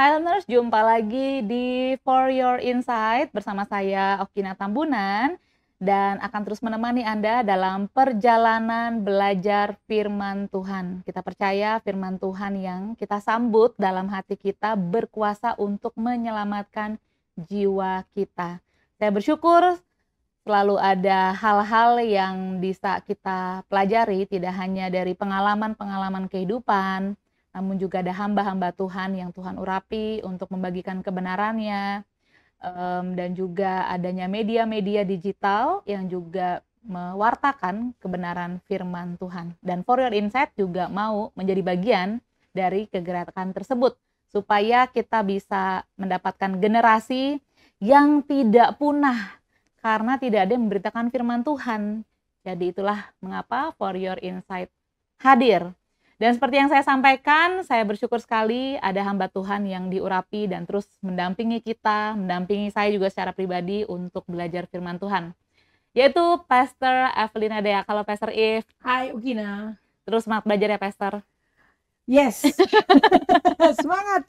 Hai, Highlanders, jumpa lagi di For Your Insight bersama saya Okina Tambunan dan akan terus menemani Anda dalam perjalanan belajar firman Tuhan. Kita percaya firman Tuhan yang kita sambut dalam hati kita berkuasa untuk menyelamatkan jiwa kita. Saya bersyukur selalu ada hal-hal yang bisa kita pelajari tidak hanya dari pengalaman-pengalaman kehidupan, namun juga ada hamba-hamba Tuhan yang Tuhan urapi untuk membagikan kebenarannya um, dan juga adanya media-media digital yang juga mewartakan kebenaran firman Tuhan. Dan For Your Insight juga mau menjadi bagian dari kegerakan tersebut supaya kita bisa mendapatkan generasi yang tidak punah karena tidak ada yang memberitakan firman Tuhan. Jadi itulah mengapa For Your Insight hadir dan seperti yang saya sampaikan, saya bersyukur sekali ada hamba Tuhan yang diurapi dan terus mendampingi kita, mendampingi saya juga secara pribadi untuk belajar firman Tuhan. Yaitu Pastor Evelina Dea. Kalau Pastor If, Hai Ugina. Terus semangat belajar ya Pastor. Yes. semangat.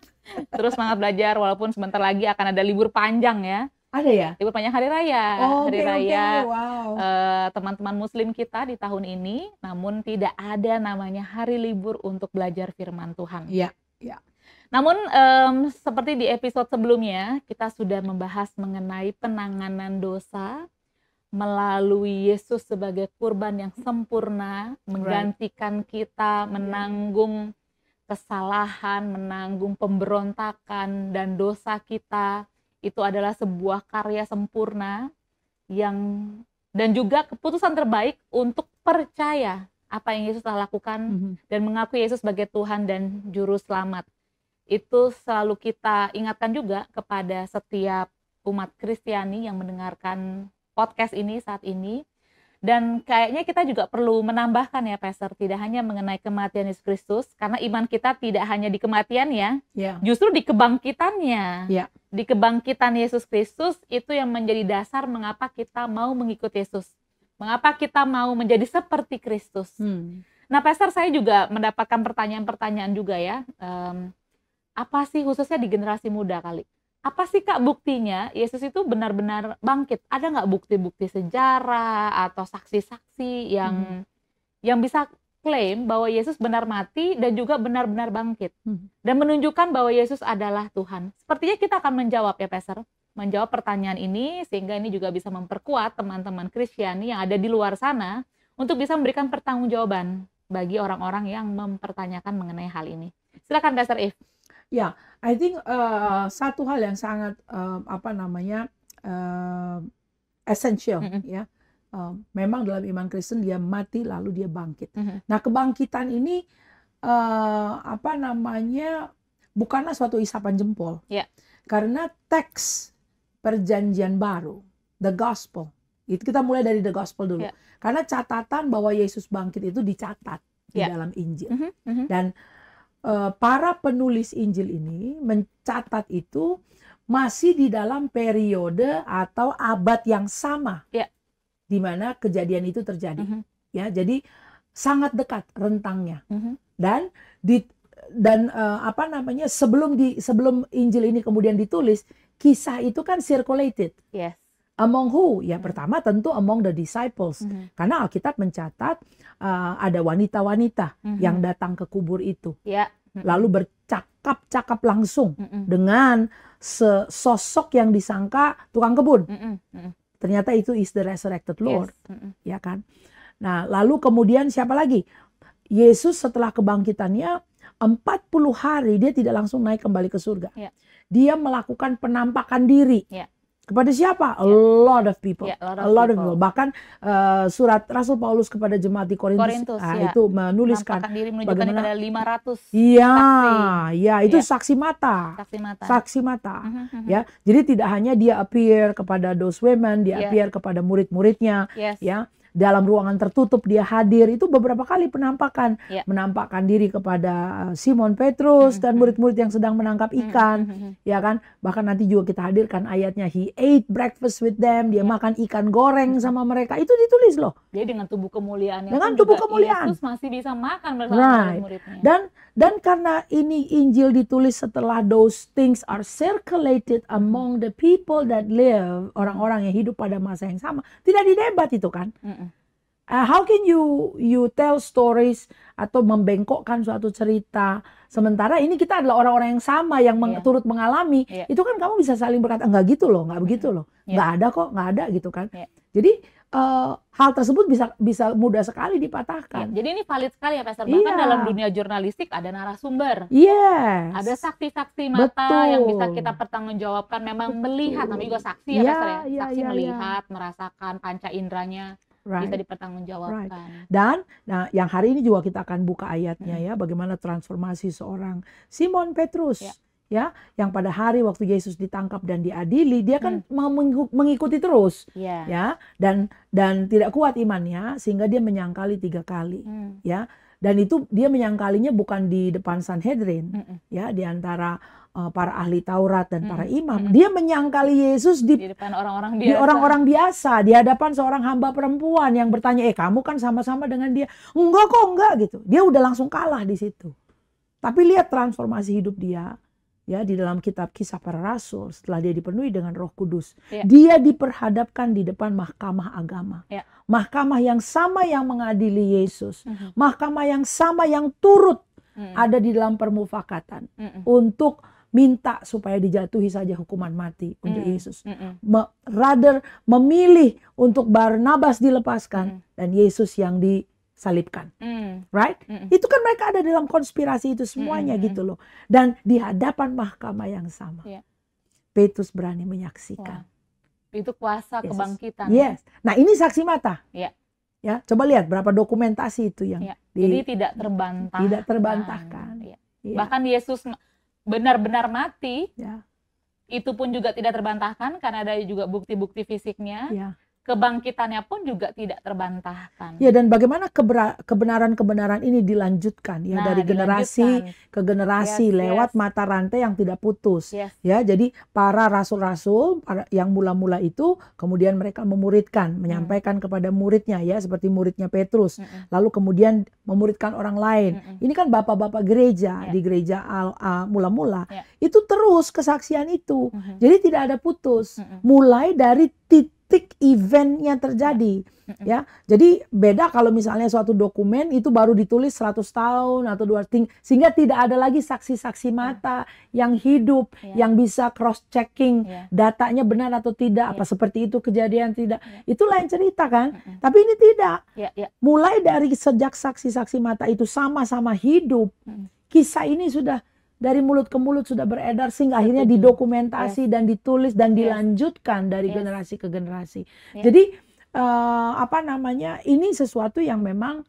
Terus semangat belajar walaupun sebentar lagi akan ada libur panjang ya. Ada ya? Libur panjang hari raya. Oh, hari okay, raya okay. Wow. Uh, teman-teman muslim kita di tahun ini namun tidak ada namanya hari libur untuk belajar firman Tuhan. Iya, iya. Namun um, seperti di episode sebelumnya kita sudah membahas mengenai penanganan dosa melalui Yesus sebagai kurban yang sempurna menggantikan kita iya. menanggung kesalahan, menanggung pemberontakan dan dosa kita itu adalah sebuah karya sempurna yang dan juga keputusan terbaik untuk percaya apa yang Yesus telah lakukan mm -hmm. dan mengakui Yesus sebagai Tuhan dan juru selamat. Itu selalu kita ingatkan juga kepada setiap umat Kristiani yang mendengarkan podcast ini saat ini dan kayaknya kita juga perlu menambahkan ya Pastor, tidak hanya mengenai kematian Yesus Kristus, karena iman kita tidak hanya di kematian ya, yeah. justru di kebangkitannya. Yeah. Di kebangkitan Yesus Kristus itu yang menjadi dasar mengapa kita mau mengikuti Yesus. Mengapa kita mau menjadi seperti Kristus. Hmm. Nah Pastor, saya juga mendapatkan pertanyaan-pertanyaan juga ya. Um, apa sih khususnya di generasi muda kali? apa sih kak buktinya Yesus itu benar-benar bangkit? Ada nggak bukti-bukti sejarah atau saksi-saksi yang hmm. yang bisa klaim bahwa Yesus benar mati dan juga benar-benar bangkit hmm. dan menunjukkan bahwa Yesus adalah Tuhan. Sepertinya kita akan menjawab ya, Peser, menjawab pertanyaan ini sehingga ini juga bisa memperkuat teman-teman Kristiani yang ada di luar sana untuk bisa memberikan pertanggungjawaban bagi orang-orang yang mempertanyakan mengenai hal ini. Silakan peser If. Ya, I think uh, satu hal yang sangat um, apa namanya uh, essential mm -hmm. ya. Um, memang dalam iman Kristen dia mati lalu dia bangkit. Mm -hmm. Nah kebangkitan ini uh, apa namanya bukanlah suatu isapan jempol. Yeah. Karena teks perjanjian baru, the gospel. Itu kita mulai dari the gospel dulu. Yeah. Karena catatan bahwa Yesus bangkit itu dicatat yeah. di ya. dalam Injil. Mm -hmm. Dan Eh, para penulis Injil ini mencatat itu masih di dalam periode atau abad yang sama, ya. di mana kejadian itu terjadi. Mm -hmm. Ya, jadi sangat dekat rentangnya. Mm -hmm. Dan di dan uh, apa namanya sebelum di sebelum Injil ini kemudian ditulis, kisah itu kan circulated. Yes. Among who? Ya pertama tentu among the disciples. Mm -hmm. Karena Alkitab mencatat uh, ada wanita-wanita mm -hmm. yang datang ke kubur itu. Yeah. Mm -hmm. Lalu bercakap-cakap langsung mm -hmm. dengan sosok yang disangka tukang kebun. Mm -hmm. Ternyata itu is the resurrected Lord. Yes. Mm -hmm. Ya kan? Nah, lalu kemudian siapa lagi? Yesus setelah kebangkitannya 40 hari dia tidak langsung naik kembali ke surga. Yeah. Dia melakukan penampakan diri. Yeah kepada siapa? Yeah. A ya. lot of people. Yeah, a lot of, a lot people. of people. Bahkan uh, surat Rasul Paulus kepada jemaat di Korintus, Korintus ah, ya. itu menuliskan diri bagaimana kepada 500 Iya, iya, itu yeah. saksi mata. Saksi mata. Saksi mata. Mm -hmm. Ya. Jadi tidak hanya dia appear kepada those women, dia yeah. appear kepada murid-muridnya, yes. ya dalam ruangan tertutup dia hadir itu beberapa kali penampakan yeah. menampakkan diri kepada eh, Simon Petrus mm-hmm. dan hmm, hmm. murid-murid yang sedang menangkap hmm, ikan mm-hmm. ya kan bahkan nanti juga kita hadirkan ayatnya he ate breakfast with them dia yeah. makan ikan goreng mm-hmm. sama mereka itu ditulis loh dia dengan tubuh kemuliaan dengan tubuh kemuliaan Yesus masih bisa makan bersama right. murid-muridnya dan dan karena ini Injil ditulis setelah those things are circulated among the people that live, orang-orang yang hidup pada masa yang sama, tidak didebat itu kan. Uh, how can you you tell stories atau membengkokkan suatu cerita sementara ini kita adalah orang-orang yang sama yang meng yeah. turut mengalami, yeah. itu kan kamu bisa saling berkata enggak gitu loh, enggak begitu loh, yeah. Iya. ada kok, enggak ada gitu kan. Yeah. Jadi uh, hal tersebut bisa bisa mudah sekali iya, dipatahkan. Ya, jadi ini valid sekali ya Pastor. Bahkan yeah. dalam dunia jurnalistik ada narasumber. Yes. Ada saksi-saksi mata Betul. yang bisa kita pertanggungjawabkan. Memang Betul. melihat, namanya juga saksi ya, yeah, Pastor iya, ya. Yeah, yeah, iya. melihat, yeah. merasakan panca indranya right. bisa dipertanggungjawabkan. Right. Dan nah yang hari ini juga kita akan buka ayatnya hmm. ya bagaimana transformasi seorang Simon Petrus. Yeah ya yang pada hari waktu Yesus ditangkap dan diadili dia kan hmm. mengikuti terus yeah. ya dan dan tidak kuat imannya sehingga dia menyangkali tiga kali hmm. ya dan itu dia menyangkalinya bukan di depan Sanhedrin hmm. hmm. ya di antara uh, para ahli Taurat dan hmm. para imam hmm. dia menyangkali Yesus di, di depan orang-orang biasa. di orang-orang biasa di hadapan seorang hamba perempuan yang bertanya eh kamu kan sama-sama dengan dia enggak kok enggak gitu dia udah langsung kalah di situ tapi lihat transformasi hidup dia ya di dalam kitab kisah para rasul setelah dia dipenuhi dengan roh kudus ya. dia diperhadapkan di depan mahkamah agama ya. mahkamah yang sama yang mengadili Yesus uh -huh. mahkamah yang sama yang turut uh -huh. ada di dalam permufakatan uh -huh. untuk minta supaya dijatuhi saja hukuman mati untuk Yesus Me rather memilih untuk Barnabas dilepaskan dan Yesus yang di salibkan. Mm. Right? Mm -mm. Itu kan mereka ada dalam konspirasi itu semuanya mm -mm. gitu hmm. loh. Dan di hadapan mahkamah yang sama. Yeah. Petrus berani menyaksikan. Wow. Itu kuasa Yesus. kebangkitan. Yes. Nah, ini saksi mata. Yeah. Ya, coba lihat berapa dokumentasi itu yang ya. Di, jadi tidak terbantah. Tidak terbantahkan. Ya. Ya. Bahkan Yesus benar-benar mati. Ya. Itu pun juga tidak terbantahkan karena ada juga bukti-bukti fisiknya. Ya kebangkitannya pun juga tidak terbantahkan. Ya dan bagaimana kebenaran-kebenaran ini dilanjutkan ya nah, dari generasi ke generasi yes, lewat yes. mata rantai yang tidak putus. Yes. Ya, jadi para rasul-rasul yang mula-mula itu kemudian mereka memuridkan, hmm. menyampaikan hmm. kepada muridnya ya seperti muridnya Petrus, hmm. lalu kemudian memuridkan orang lain. Hmm. Ini kan bapak-bapak gereja yeah. di gereja al mula-mula. Yeah. Itu terus kesaksian itu. Hmm. Jadi tidak ada putus. Hmm. Mulai dari titik detik yang terjadi ya jadi beda kalau misalnya suatu dokumen itu baru ditulis 100 tahun atau dua ting sehingga tidak ada lagi saksi-saksi iya. mata ya. yang hidup ya. yang bisa cross checking ya. datanya benar atau tidak apa iya. seperti itu kejadian tidak iya. itu lain cerita kan tapi ini tidak mulai dari sejak saksi-saksi mata itu sama-sama hidup mm. kisah ini sudah dari mulut ke mulut sudah beredar sehingga akhirnya didokumentasi yes. dan ditulis dan yes. dilanjutkan dari yes. generasi ke generasi. Yes. Jadi uh, apa namanya ini sesuatu yang memang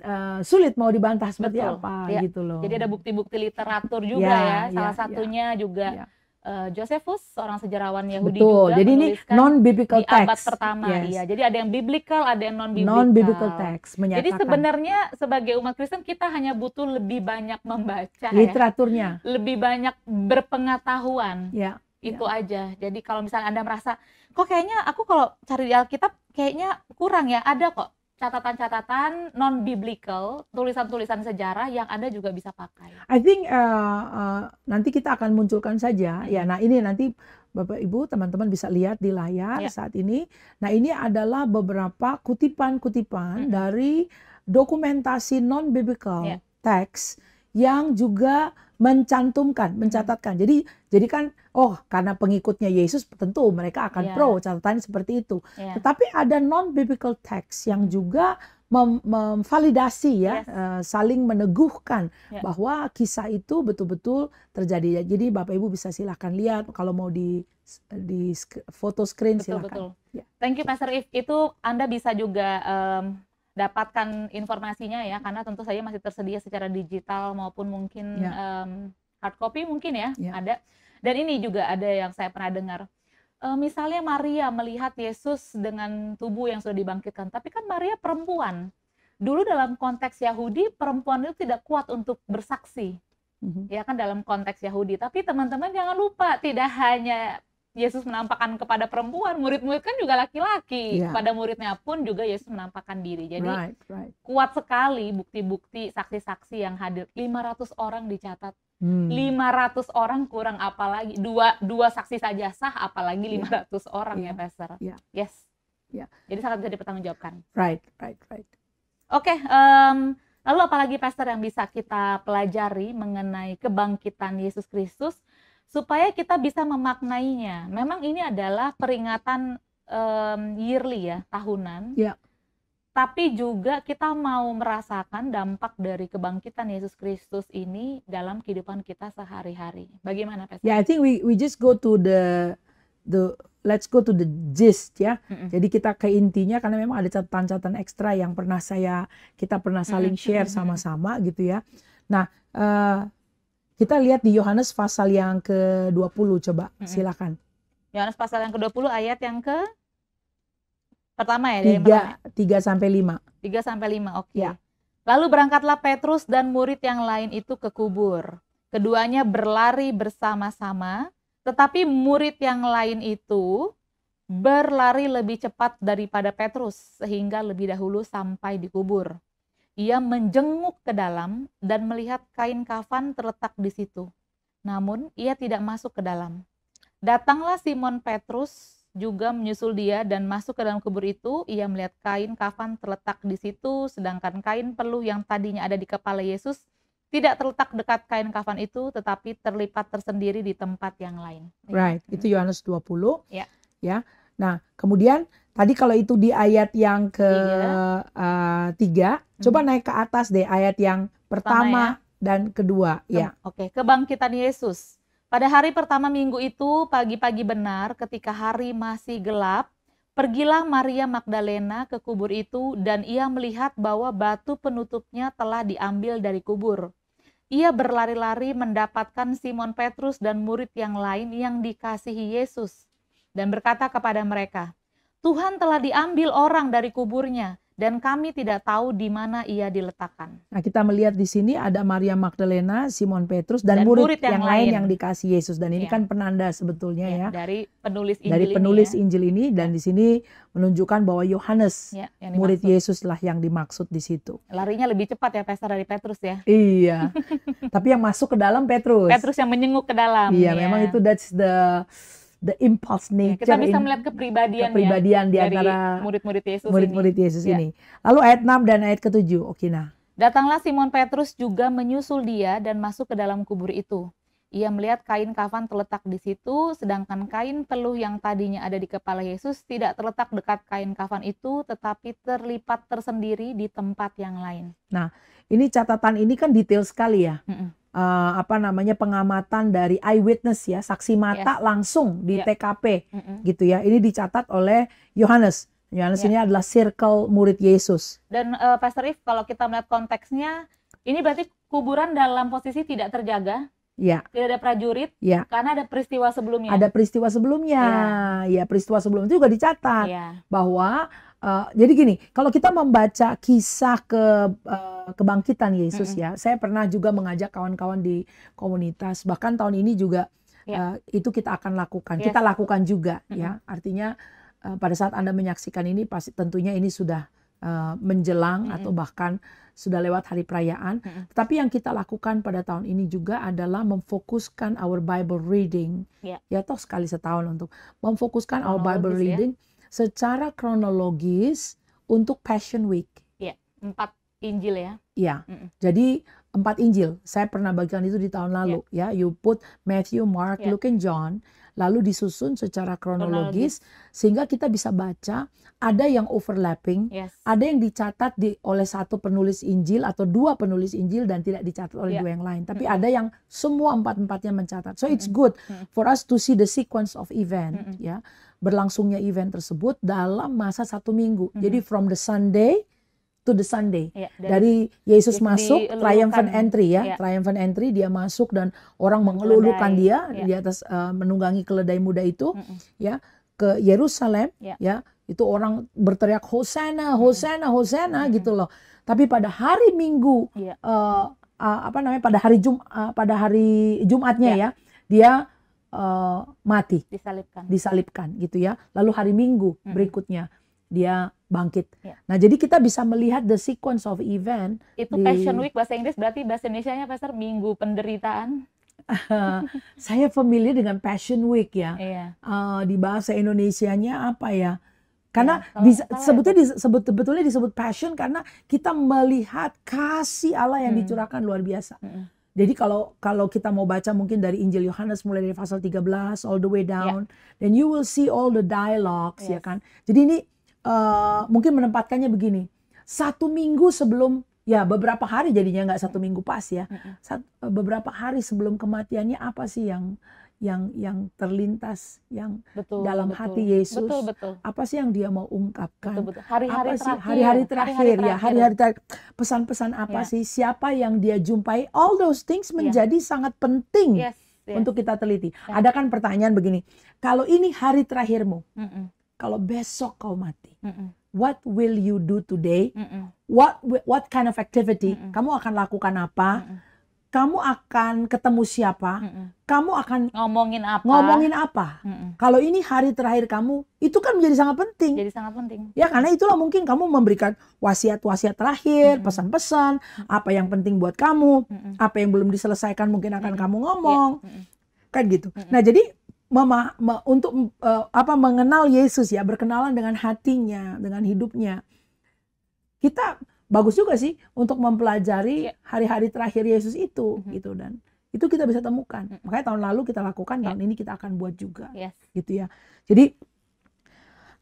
uh, sulit mau dibantah seperti Betul. apa ya. gitu loh. Jadi ada bukti-bukti literatur ya, juga ya, ya. salah ya, ya. satunya ya. juga. Ya Eh, Josephus, seorang sejarawan Yahudi Betul. juga. Jadi ini non biblical text. abad pertama, yes. ya. Jadi ada yang biblical, ada yang non biblical. Non biblical text menyatakan. Jadi sebenarnya sebagai umat Kristen kita hanya butuh lebih banyak membaca ya. literaturnya. Ya. Lebih banyak berpengetahuan. Ya. Itu ya. aja. Jadi kalau misalnya Anda merasa kok kayaknya aku kalau cari di Alkitab kayaknya kurang ya, ada kok catatan-catatan non biblical, tulisan-tulisan sejarah yang Anda juga bisa pakai? I think uh, uh, nanti kita akan munculkan saja. Hmm. Ya, nah ini nanti Bapak Ibu, teman-teman bisa lihat di layar yeah. saat ini. Nah, ini adalah beberapa kutipan-kutipan hmm. dari dokumentasi non biblical yeah. teks yang juga mencantumkan, hmm. mencatatkan. Jadi jadi kan oh karena pengikutnya Yesus tentu mereka akan yeah. pro catatan seperti itu. Yeah. Tetapi ada non biblical text yang hmm. juga mem memvalidasi ya, yes. uh, saling meneguhkan yeah. bahwa kisah itu betul-betul terjadi. Jadi Bapak Ibu bisa silahkan lihat kalau mau di di foto screen betul, silakan. Betul. Yeah. Thank you Pastor If. Itu Anda bisa juga um, dapatkan informasinya ya karena tentu saja masih tersedia secara digital maupun mungkin ya. um, hard copy mungkin ya ya ada dan ini juga ada yang saya pernah dengar e, misalnya Maria melihat Yesus dengan tubuh yang sudah dibangkitkan tapi kan Maria perempuan dulu dalam konteks Yahudi perempuan itu tidak kuat untuk bersaksi mm ya kan dalam konteks Yahudi tapi teman-teman jangan lupa tidak hanya Yesus menampakkan kepada perempuan, murid-murid kan juga laki-laki. Yeah. Iya. Pada muridnya pun juga Yesus menampakkan diri. Jadi right, right. kuat sekali bukti-bukti saksi-saksi yang hadir. 500 orang dicatat. Hmm. 500 orang kurang apalagi dua dua saksi saja sah apalagi 500 iya. yeah. orang yeah. ya iya. Pastor. Yeah. Yes. Yeah. Jadi sangat bisa dipertanggungjawabkan. Right, right, right. Oke, okay, um, lalu apalagi Pastor yang bisa kita pelajari mengenai kebangkitan Yesus Kristus? supaya kita bisa memaknainya. Memang ini adalah peringatan um, yearly ya, tahunan. Ya. Tapi juga kita mau merasakan dampak dari kebangkitan Yesus Kristus ini dalam kehidupan kita sehari-hari. Bagaimana, Pastor? Yeah, I think we we just go to the the let's go to the gist ya. Mm -hmm. Jadi kita ke intinya karena memang ada catatan-catatan ekstra yang pernah saya kita pernah saling share sama-sama gitu ya. Nah, uh, kita lihat di Yohanes pasal yang ke-20 coba. -hmm. Silakan. Yohanes pasal yang ke-20 ayat yang ke pertama ya 3 3 sampai 5. 3 sampai 5. Oke. Okay. Ya. Lalu berangkatlah Petrus dan murid yang lain itu ke kubur. Keduanya berlari bersama-sama, tetapi murid yang lain itu berlari lebih cepat daripada Petrus sehingga lebih dahulu sampai di kubur. Ia menjenguk ke dalam dan melihat kain kafan terletak di situ. Namun, ia tidak masuk ke dalam. Datanglah Simon Petrus juga menyusul dia dan masuk ke dalam kubur itu. Ia melihat kain kafan terletak di situ, sedangkan kain peluh yang tadinya ada di kepala Yesus tidak terletak dekat kain kafan itu, tetapi terlipat tersendiri di tempat yang lain. Right, itu hmm. Yohanes 20. Ya. ya. Nah, kemudian Tadi kalau itu di ayat yang ke tiga. uh, tiga, hmm. coba naik ke atas deh ayat yang pertama, pertama ya? dan kedua. Ke, ya. Oke, okay. kebangkitan Yesus. Pada hari pertama minggu itu, pagi-pagi benar, ketika hari masih gelap, pergilah Maria Magdalena ke kubur itu, dan ia melihat bahwa batu penutupnya telah diambil dari kubur. Ia berlari-lari mendapatkan Simon Petrus dan murid yang lain yang dikasihi Yesus, dan berkata kepada mereka, Tuhan telah diambil orang dari kuburnya dan kami tidak tahu di mana ia diletakkan. Nah, kita melihat di sini ada Maria Magdalena, Simon Petrus dan, dan murid, murid yang, yang lain yang dikasih Yesus dan ini ya. kan penanda sebetulnya ya, ya. dari penulis Injil dari penulis ini, ya. Injil ini dan iya. di sini menunjukkan bahwa Yohanes ya, murid Yesus lah yang dimaksud di situ. Larinya lebih cepat ya Pastor dari Petrus ya. Iya. Tapi yang masuk ke dalam Petrus. Petrus yang menyenguk ke dalam. Iya, ya. memang itu that's the the impulse iya, nature. kita bisa melihat kepribadian, ya, kepribadian ya, di antara murid-murid Yesus, murid-murid Yesus ini. Iya. ini. Lalu ayat 6 dan ayat ketujuh. oke nah. Datanglah Simon Petrus juga menyusul dia dan masuk ke dalam kubur itu. Ia melihat kain kafan terletak di situ, sedangkan kain peluh yang tadinya ada di kepala Yesus tidak terletak dekat kain kafan itu, tetapi terlipat tersendiri di tempat yang lain. Nah, ini catatan ini kan detail sekali ya. Mm -mm uh, apa namanya pengamatan dari eyewitness ya saksi mata yes. Iya. langsung di yeah. TKP mm -hmm. gitu ya ini dicatat oleh Yohanes Yohanes yeah. ini adalah circle murid Yesus dan uh, Pastor If kalau kita melihat konteksnya ini berarti kuburan dalam posisi tidak terjaga Ya. Tidak ada prajurit. Ya. Karena ada peristiwa sebelumnya. Ada peristiwa sebelumnya. Ya, ya peristiwa sebelumnya itu juga dicatat ya. bahwa uh, jadi gini, kalau kita membaca kisah ke uh, kebangkitan Yesus mm -hmm. ya. Saya pernah juga mengajak kawan-kawan di komunitas bahkan tahun ini juga yeah. Ya. uh, itu kita akan lakukan. Yes. Ya. Kita lakukan juga mm -hmm. ya. Artinya uh, pada saat Anda menyaksikan ini pasti tentunya ini sudah uh, menjelang mm -hmm. atau bahkan sudah lewat hari perayaan. Mm -hmm. Tetapi yang kita lakukan pada tahun ini juga adalah memfokuskan our Bible reading. Yeah. Ya toh sekali setahun untuk memfokuskan our oh, Bible ya. reading ya. secara kronologis untuk Passion Week. empat Injil ya. Iya. Mm -mm. Jadi empat Injil. Saya pernah bagikan itu di tahun iya. lalu yeah. ya. You put Matthew, Mark, yeah. Luke and John lalu disusun secara kronologis, kronologis sehingga kita bisa baca ada yang overlapping, yes. ada yang dicatat di oleh satu penulis Injil atau dua penulis Injil dan tidak dicatat oleh yeah. dua yang lain, tapi mm -hmm. ada yang semua empat-empatnya mencatat. So it's good for us to see the sequence of event mm -hmm. ya. Berlangsungnya event tersebut dalam masa satu minggu. Mm -hmm. Jadi from the Sunday to the Sunday. Ya, dari, dari Yesus di, masuk di, triumphant entry ya, ya, triumphant entry dia masuk dan orang mengelulukan dia ya. di atas uh, menunggangi keledai muda itu mm -mm. ya ke Yerusalem ya. ya. Itu orang berteriak hosana, iya. hosana, hosana mm -hmm. gitu loh. Tapi pada hari Minggu ya. uh, uh, apa namanya pada hari Jum uh, pada hari Jumatnya ya, ya dia uh, mati disalibkan. Disalibkan gitu ya. Lalu hari Minggu mm -hmm. berikutnya dia bangkit. Ya. Nah, jadi kita bisa melihat the sequence of event. Itu di... Passion Week bahasa Inggris berarti bahasa Indonesia-nya Pastor Minggu Penderitaan. saya familiar dengan Passion Week ya. Iya. Uh, di bahasa Indonesia-nya apa ya? Karena ya, bisa, ya. sebetulnya disebut sebetulnya disebut passion karena kita melihat kasih Allah yang hmm. dicurahkan luar biasa. Hmm. Jadi kalau kalau kita mau baca mungkin dari Injil Yohanes mulai dari pasal 13 all the way ya. down, yeah. then you will see all the dialogues ya yes. ya kan. Jadi ini Eh, mungkin menempatkannya begini. Satu minggu sebelum ya beberapa hari jadinya nggak satu minggu pas ya. Satu, eh, beberapa hari sebelum kematiannya apa sih yang yang yang terlintas yang betul, dalam betul. hati Yesus betul, betul. apa sih yang dia mau ungkapkan hari-hari terakhir hari-hari ya, terakhir, terakhir ya hari-hari terakhir pesan-pesan apa yeah. sih siapa yang dia jumpai all those things ya. menjadi yeah. sangat penting yes, yes. untuk kita teliti yeah. ada kan pertanyaan begini kalau ini hari terakhirmu mm -mm kalau besok kau mati. Mm-mm. What will you do today? Mm-mm. What what kind of activity? Mm-mm. Kamu akan lakukan apa? Mm-mm. Kamu akan ketemu siapa? Mm-mm. Kamu akan ngomongin apa? Ngomongin apa? Mm-mm. Kalau ini hari terakhir kamu, itu kan menjadi sangat penting. Jadi sangat penting. Ya karena itulah mungkin kamu memberikan wasiat-wasiat terakhir, pesan-pesan, Mm-mm. apa yang penting buat kamu, Mm-mm. apa yang belum diselesaikan mungkin akan Mm-mm. kamu ya, ngomong. Yeah. Mm-mm. Kan gitu. Mm-mm. Nah, jadi mema, me, untuk uh, apa mengenal Yesus ya, berkenalan dengan hatinya, dengan hidupnya. Kita bagus juga sih untuk mempelajari iya. hari-hari terakhir Yesus itu mm-hmm. gitu dan itu kita bisa temukan. Mm-hmm. Makanya tahun lalu kita lakukan, yeah. tahun ini kita akan buat juga. Yes. Gitu ya. Jadi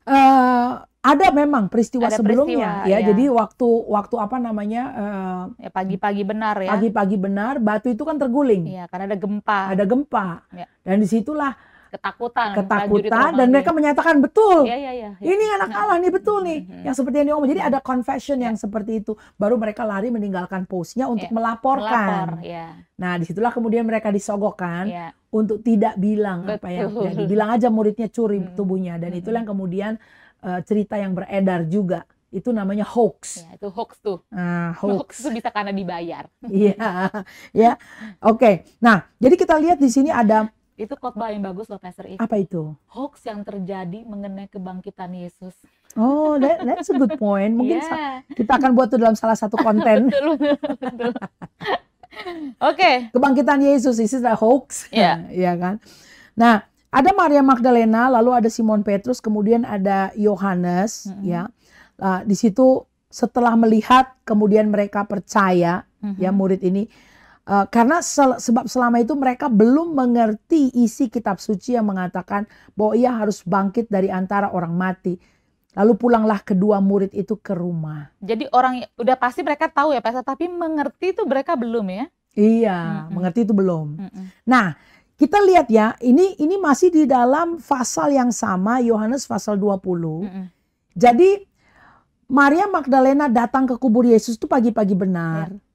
uh, ada memang peristiwa ada sebelumnya peristiwa, ya. ya. Jadi waktu waktu apa namanya eh, ya, pagi-pagi uh, ya, benar ya. Pagi-pagi benar batu itu kan terguling. ya karena ada gempa. Ada gempa. Ya. Dan disitulah ketakutan ketakutan dan mereka menyatakan betul ya, ya, ya, ya. ini anak nah. Allah nih betul nih hmm. yang seperti yang diomong jadi mm-hmm. ada confession yang iya. seperti itu baru mereka lari meninggalkan posnya untuk ya. melaporkan Melapor, ya. nah disitulah kemudian mereka disogokkan ya. untuk tidak bilang betul. apa yang terjadi bilang aja muridnya curi hmm. tubuhnya dan itulah mm-hmm. yang kemudian uh, cerita yang beredar juga itu namanya hoax. Ya, itu hoax tuh. Nah, hoax. hoax tuh bisa karena dibayar. Iya, ya. Oke. Okay. Nah, jadi kita lihat di sini ada itu khotbah yang bagus loh Pastor Ika. Apa itu? Hoax yang terjadi mengenai kebangkitan Yesus. Oh, that, that's a good point. Mungkin yeah. kita akan buat itu dalam salah satu konten. betul, betul, betul. Oke. Okay. Kebangkitan Yesus, is it a hoax. Iya. Yeah. Iya kan? Nah, ada Maria Magdalena, lalu ada Simon Petrus, kemudian ada Yohanes, mm -hmm. ya. Nah, di situ setelah melihat, kemudian mereka percaya, mm -hmm. ya murid ini Eh, karena sel sebab selama itu mereka belum mengerti isi kitab suci yang mengatakan bahwa ia harus bangkit dari antara orang mati. Lalu pulanglah kedua murid itu ke rumah. Jadi orang udah pasti mereka tahu ya Pak, tapi mengerti itu mereka belum ya? Iya, mm -hmm. mengerti itu belum. Mm -hmm. Nah, kita lihat ya, ini ini masih di dalam pasal yang sama Yohanes pasal 20. Mm -hmm. Jadi Maria Magdalena datang ke kubur Yesus itu pagi-pagi benar. Yeah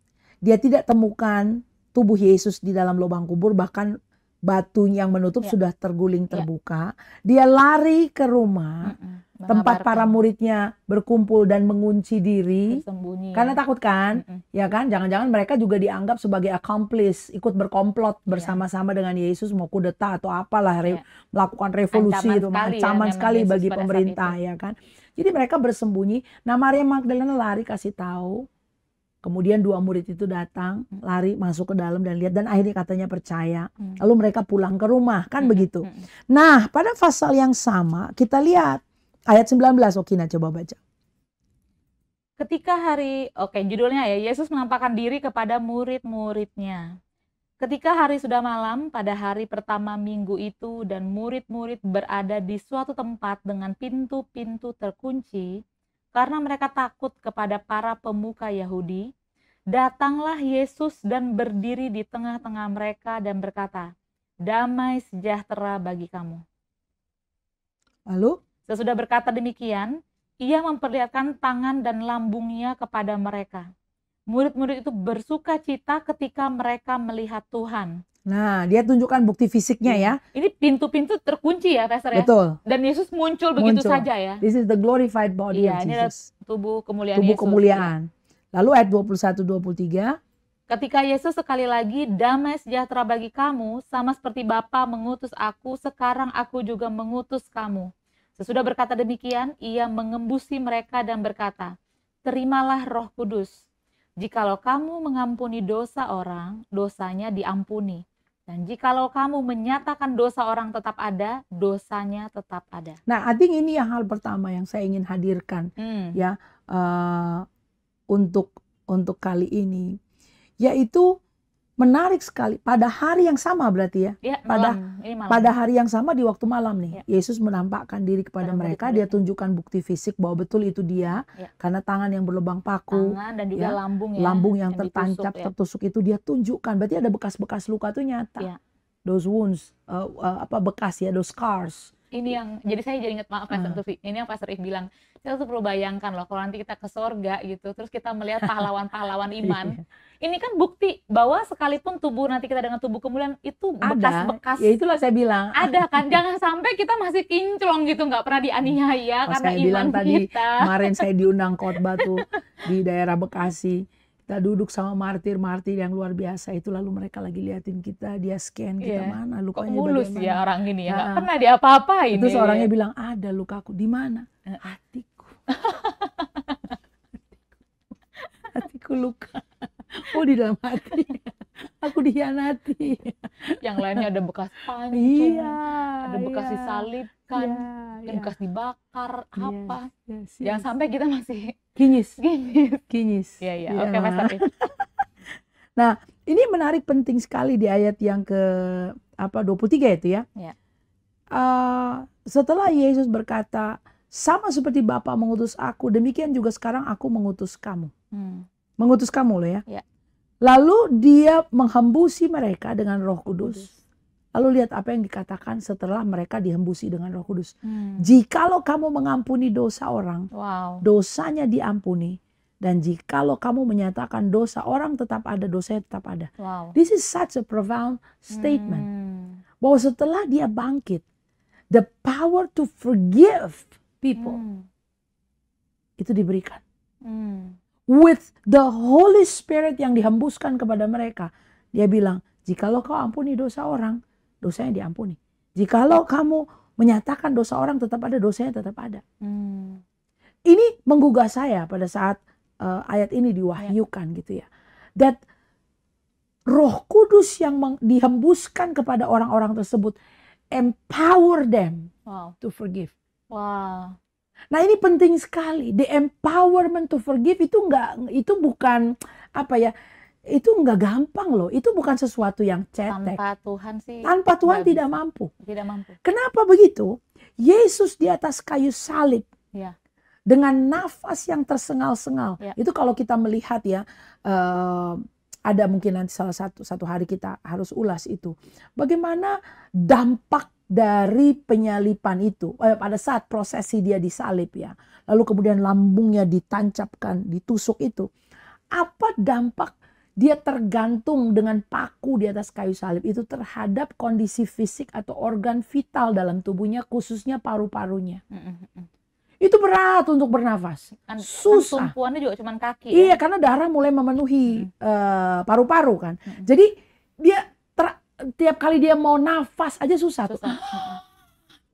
dia tidak temukan tubuh Yesus di dalam lubang kubur, bahkan batu yang menutup ya. sudah terguling ya. terbuka. Ya. Dia lari ke rumah, mm -mm. tempat para muridnya berkumpul dan mengunci diri. Karena takut kan, mm ya kan? Jangan-jangan mereka juga dianggap sebagai accomplice, ikut berkomplot iya. bersama-sama yeah. dengan Yesus mau kudeta atau apalah, re iya. melakukan revolusi ancaman ya itu, sekali, ancaman ya, sekali bagi pemerintah, ya kan? Jadi mereka bersembunyi. Nah Maria Magdalena lari kasih tahu Kemudian dua murid itu datang, hmm. lari masuk ke dalam dan lihat dan akhirnya katanya percaya. Hmm. Lalu mereka pulang ke rumah, kan hmm, begitu. Nah, pada pasal yang sama kita lihat ayat 19 Okina coba baca. Ketika hari, oke okay, judulnya ya, Yesus menampakkan diri kepada murid-muridnya. Ketika hari sudah malam, pada hari pertama minggu itu, dan murid-murid berada di suatu tempat dengan pintu-pintu terkunci, karena mereka takut kepada para pemuka Yahudi, datanglah Yesus dan berdiri di tengah-tengah mereka dan berkata, "Damai sejahtera bagi kamu." Lalu, sesudah berkata demikian, ia memperlihatkan tangan dan lambungnya kepada mereka. Murid-murid itu bersuka cita ketika mereka melihat Tuhan. Nah, dia tunjukkan bukti fisiknya iya. ya. Ini pintu-pintu terkunci ya, Pastor ya. Betul. Dan Yesus muncul, muncul. begitu saja ya. This is the glorified body iya, of Jesus. Ini tubuh kemuliaan tubuh Yesus. kemuliaan. Lalu ayat 21 23 Ketika Yesus sekali lagi damai sejahtera bagi kamu, sama seperti Bapa mengutus aku, sekarang aku juga mengutus kamu. Sesudah berkata demikian, ia mengembusi mereka dan berkata, Terimalah roh kudus. Jikalau kamu mengampuni dosa orang, dosanya diampuni dan jikalau kamu menyatakan dosa orang tetap ada, dosanya tetap ada. Nah, I think ini yang hal pertama yang saya ingin hadirkan hmm. ya uh, untuk untuk kali ini, yaitu menarik sekali. Pada hari yang sama berarti ya. ya pada pada hari yang sama di waktu malam nih, ya. Yesus menampakkan diri kepada mereka. Dia tunjukkan bukti fisik bahwa betul itu dia. Ya. Karena tangan yang berlubang paku, tangan dan juga ya, lambung ya, lambung yang, yang tertancap, ditusuk, ya. tertusuk itu dia tunjukkan. Berarti ada bekas-bekas luka tuh nyata. Ya. Those wounds, uh, uh, apa bekas ya, those scars ini yang jadi saya jadi ingat maaf Pastor uh. ini yang Pastor If bilang kita tuh perlu bayangkan loh kalau nanti kita ke sorga gitu terus kita melihat pahlawan-pahlawan iya. iman ini kan bukti bahwa sekalipun tubuh nanti kita dengan tubuh kemuliaan itu bekas-bekas ya itulah saya bilang ada kan jangan sampai kita masih kinclong gitu nggak pernah dianiaya karena iman bilang kita. kemarin saya diundang khotbah tuh di daerah Bekasi kita duduk sama martir-martir yang luar biasa itu lalu mereka lagi liatin kita dia scan kita yeah. mana lukanya Kok mulus ya bagaimana. ya orang ini ya nah, pernah diapa-apain itu seorangnya bilang ada lukaku di mana hatiku hatiku luka oh di dalam hati aku dihianati yang lainnya ada bekas pancung iya, ada bekas iya. disalipkan iya, iya. bekas dibakar iya, apa yes, iya, yes, iya, yang yes. sampai kita masih kinyis kinyis iya iya oke okay, mas Tapi. nah ini menarik penting sekali di ayat yang ke apa 23 itu ya yeah. uh, setelah Yesus berkata sama seperti Bapa mengutus aku demikian juga sekarang aku mengutus kamu hmm. mengutus kamu loh ya yeah. Lalu dia menghembusi mereka dengan Roh Kudus. Lalu lihat apa yang dikatakan setelah mereka dihembusi dengan Roh Kudus. Hmm. Jikalau kamu mengampuni dosa orang, wow. dosanya diampuni. Dan jikalau kamu menyatakan dosa orang tetap ada, dosanya tetap ada. Wow. This is such a profound statement. Hmm. Bahwa setelah dia bangkit, the power to forgive people hmm. itu diberikan. Hmm with the Holy Spirit yang dihembuskan kepada mereka. Dia bilang, jikalau kau ampuni dosa orang, dosanya diampuni. Jikalau kamu menyatakan dosa orang tetap ada, dosanya tetap ada. Hmm. Ini menggugah saya pada saat uh, ayat ini diwahyukan ya. gitu ya. That Roh Kudus yang dihembuskan kepada orang-orang tersebut empower them wow. to forgive. Wow. Nah ini penting sekali. The empowerment to forgive itu nggak itu bukan apa ya? Itu nggak gampang loh. Itu bukan sesuatu yang cetek. Tanpa Tuhan sih. Tanpa Tuhan tidak bisa. mampu. Tidak mampu. Kenapa begitu? Yesus di atas kayu salib. Ya. Dengan nafas yang tersengal-sengal. Ya. Itu kalau kita melihat ya. Uh, ada mungkin nanti salah satu satu hari kita harus ulas itu. Bagaimana dampak dari penyalipan itu eh, pada saat prosesi dia disalib ya lalu kemudian lambungnya ditancapkan ditusuk itu apa dampak dia tergantung dengan paku di atas kayu salib itu terhadap kondisi fisik atau organ vital dalam tubuhnya khususnya paru-parunya itu berat untuk bernafas kan, kan susah kan juga cuma kaki iya ya? karena darah mulai memenuhi eh, paru-paru hmm. uh, kan mm kan hmm. jadi dia tiap kali dia mau nafas aja susah, susah. tuh.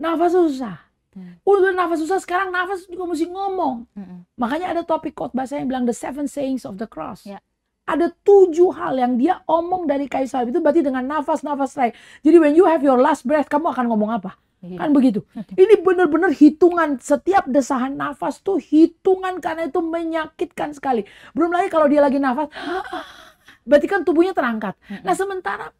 nafas susah. Hmm. Udah nafas susah sekarang nafas juga mesti ngomong. Hmm. Makanya ada topik khotbah bahasa yang bilang the seven sayings of the cross. Yeah. Ada tujuh hal yang dia omong dari kayu salib itu berarti dengan nafas-nafas lain. Jadi when you have your last breath kamu akan ngomong apa? Iya. Kan begitu. Ini benar-benar hitungan setiap desahan nafas tuh hitungan karena itu menyakitkan sekali. Belum lagi kalau dia lagi nafas berarti kan tubuhnya terangkat. Nah, sementara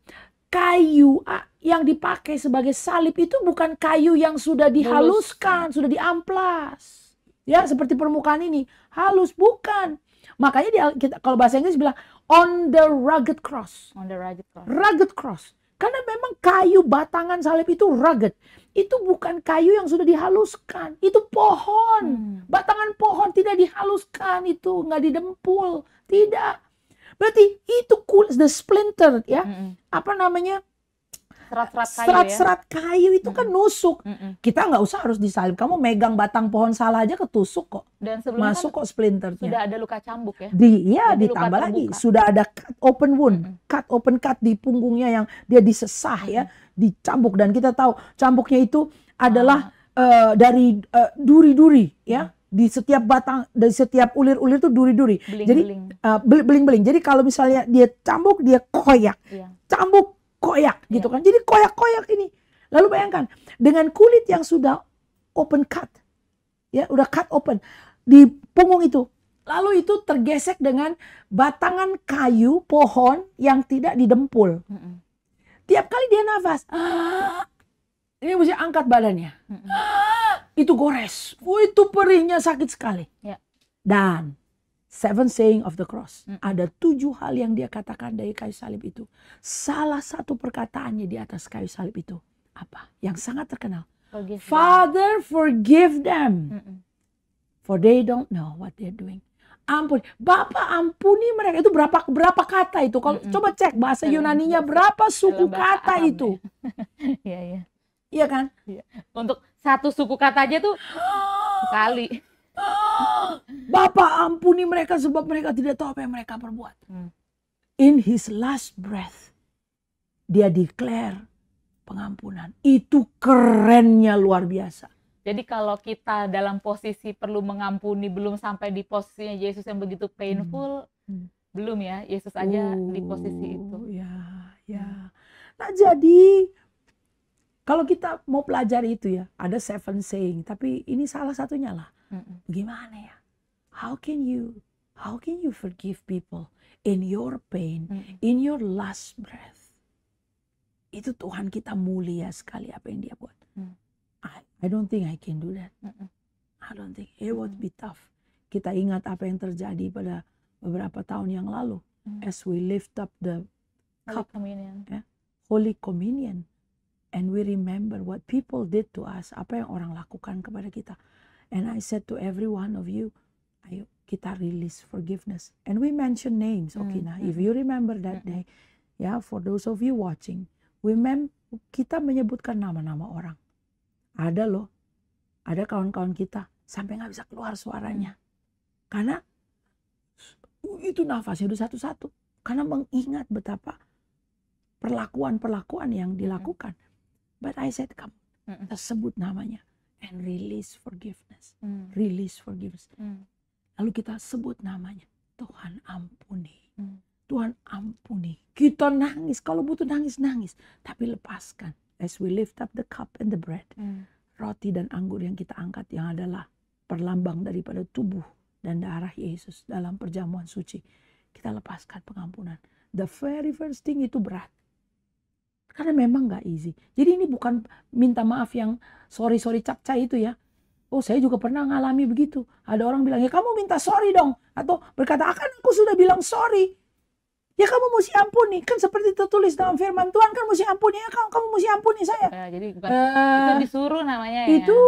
kayu yang dipakai sebagai salib itu bukan kayu yang sudah dihaluskan, sudah diamplas. Ya, seperti permukaan ini, halus bukan. Makanya dia, kita, kalau bahasa Inggris bilang on the rugged cross. On the rugged cross. Rugged cross. Karena memang kayu batangan salib itu rugged. Itu bukan kayu yang sudah dihaluskan. Itu pohon. Hmm. Batangan pohon tidak dihaluskan itu. Nggak didempul. Tidak. Berarti itu cool, the splinter ya. Mm -hmm. Apa namanya? serat-serat kayu serat ya? kayu itu mm -mm. kan nusuk. Mm Kita nggak usah harus disalib. Kamu megang batang pohon salah aja ketusuk kok. Dan kan Masuk kan kok splinter Sudah ada luka cambuk ya? Di, iya, Jadi ditambah lagi. Sudah ada cut open wound. Cut open cut di punggungnya yang dia disesah ya. Dicambuk. Dan kita tahu cambuknya itu adalah ah. uh, dari eh, duri-duri uh, duri -duri, ya. Mm di setiap batang dari setiap ulir-ulir itu duri-duri. Jadi eh, beling-beling. Uh, Jadi kalau misalnya dia cambuk dia koyak. Iya. Cambuk koyak iya. gitu kan. Jadi koyak-koyak ini. Lalu bayangkan dengan kulit yang sudah open cut. Ya, udah cut open di punggung itu. Lalu itu tergesek dengan batangan kayu pohon yang tidak didempul. Mm -hmm. Tiap kali dia nafas, ah, ini mesti angkat badannya. ah, itu gores. Oh, itu perihnya sakit sekali. Ya. Dan seven saying of the cross. Hmm. Ada tujuh hal yang dia katakan dari kayu salib itu. Salah satu perkataannya di atas kayu salib itu apa? Yang sangat terkenal. Forgive Father, them. forgive them. Mm For they don't know what they're doing. Ampun, Bapak ampuni mereka. Itu berapa berapa kata itu? Kalau mm -mm. coba cek bahasa Yunaninya berapa suku kata itu? Iya, iya. Iya kan? Ya. Untuk satu suku kata aja tuh sekali. Bapak ampuni mereka sebab mereka tidak tahu apa yang mereka perbuat. Hmm. In his last breath, dia declare pengampunan. Itu kerennya luar biasa. Jadi kalau kita dalam posisi perlu mengampuni belum sampai di posisinya Yesus yang begitu painful, hmm. Hmm. belum ya Yesus aja uh, di posisi oh, itu. Ya, ya. Nah jadi kalau kita mau pelajari itu ya, ada seven saying, tapi ini salah satunya lah. gimana ya? How can you how can you forgive people in your pain, in your last breath? Itu Tuhan kita mulia sekali apa yang dia buat. Mm. I, I don't think I can do that. I don't think it would be tough. Kita ingat apa yang terjadi pada beberapa tahun yang lalu mm. as we lift up the cup, ya, Holy Communion. Yeah, Holy Communion and we remember what people did to us, apa yang orang lakukan kepada kita. And I said to every one of you, ayo kita release forgiveness. And we mention names, okay hmm, nah, hmm. if you remember that hmm, day, ya yeah, for those of you watching, we mem kita menyebutkan nama-nama orang. Ada loh, ada kawan-kawan kita sampai nggak bisa keluar suaranya, karena itu nafasnya udah satu-satu, karena mengingat betapa perlakuan-perlakuan yang dilakukan. But I said, come, mm sebut namanya and release forgiveness, mm. release forgiveness. Mm. Lalu kita sebut namanya, Tuhan ampuni, mm. Tuhan ampuni. Kita nangis, kalau butuh nangis nangis, tapi lepaskan. As we lift up the cup and the bread, mm. roti dan anggur yang kita angkat yang adalah perlambang daripada tubuh dan darah Yesus dalam perjamuan suci, kita lepaskan pengampunan. The very first thing itu berat karena memang nggak easy. Jadi ini bukan minta maaf yang sorry-sorry capca itu ya. Oh saya juga pernah ngalami begitu. Ada orang bilang, ya kamu minta sorry dong. Atau berkata, akan ah, aku sudah bilang sorry. Ya kamu mesti ampuni. Kan seperti tertulis dalam firman Tuhan kan mesti ampuni. Ya kamu, kamu mesti ampuni saya. Ya, jadi uh, itu disuruh namanya ya. Itu